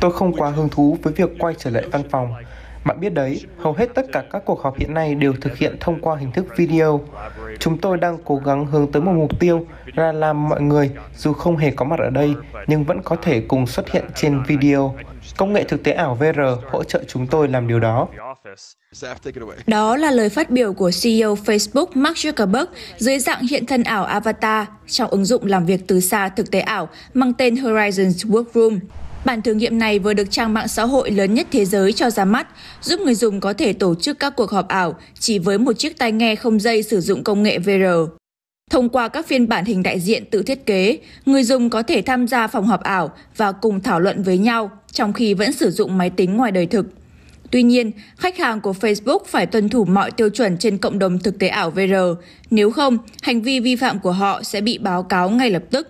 Tôi không quá hứng thú với việc quay trở lại văn phòng bạn biết đấy, hầu hết tất cả các cuộc họp hiện nay đều thực hiện thông qua hình thức video. Chúng tôi đang cố gắng hướng tới một mục tiêu là làm mọi người, dù không hề có mặt ở đây, nhưng vẫn có thể cùng xuất hiện trên video. Công nghệ thực tế ảo VR hỗ trợ chúng tôi làm điều đó. Đó là lời phát biểu của CEO Facebook Mark Zuckerberg dưới dạng hiện thân ảo Avatar trong ứng dụng làm việc từ xa thực tế ảo mang tên Horizons Workroom. Bản thử nghiệm này vừa được trang mạng xã hội lớn nhất thế giới cho ra mắt, giúp người dùng có thể tổ chức các cuộc họp ảo chỉ với một chiếc tai nghe không dây sử dụng công nghệ VR. Thông qua các phiên bản hình đại diện tự thiết kế, người dùng có thể tham gia phòng họp ảo và cùng thảo luận với nhau trong khi vẫn sử dụng máy tính ngoài đời thực. Tuy nhiên, khách hàng của Facebook phải tuân thủ mọi tiêu chuẩn trên cộng đồng thực tế ảo VR, nếu không, hành vi vi phạm của họ sẽ bị báo cáo ngay lập tức.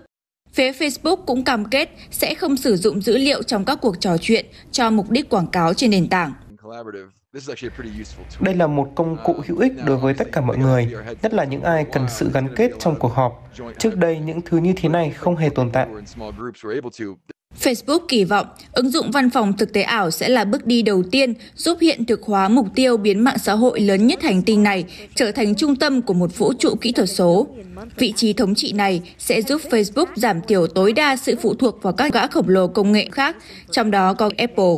Phía Facebook cũng cam kết sẽ không sử dụng dữ liệu trong các cuộc trò chuyện cho mục đích quảng cáo trên nền tảng. Đây là một công cụ hữu ích đối với tất cả mọi người, nhất là những ai cần sự gắn kết trong cuộc họp. Trước đây, những thứ như thế này không hề tồn tại. Facebook kỳ vọng ứng dụng văn phòng thực tế ảo sẽ là bước đi đầu tiên giúp hiện thực hóa mục tiêu biến mạng xã hội lớn nhất hành tinh này trở thành trung tâm của một vũ trụ kỹ thuật số. Vị trí thống trị này sẽ giúp Facebook giảm thiểu tối đa sự phụ thuộc vào các gã khổng lồ công nghệ khác, trong đó có Apple.